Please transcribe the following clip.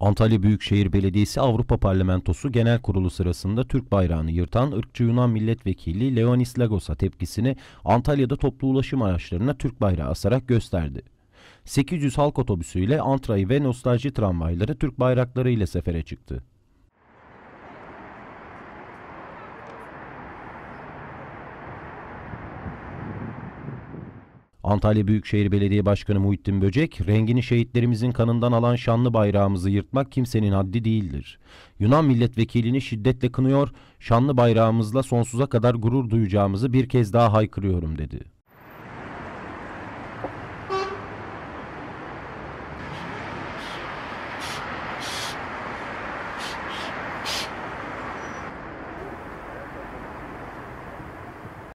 Antalya Büyükşehir Belediyesi Avrupa Parlamentosu Genel Kurulu sırasında Türk bayrağını yırtan ırkçı Yunan milletvekili Leonis Lagos'a tepkisini Antalya'da toplu ulaşım araçlarına Türk bayrağı asarak gösterdi. 800 halk otobüsüyle Antra'yı ve nostalji tramvayları Türk bayrakları ile sefere çıktı. Antalya Büyükşehir Belediye Başkanı Muhittin Böcek, rengini şehitlerimizin kanından alan şanlı bayrağımızı yırtmak kimsenin haddi değildir. Yunan milletvekilini şiddetle kınıyor, şanlı bayrağımızla sonsuza kadar gurur duyacağımızı bir kez daha haykırıyorum dedi.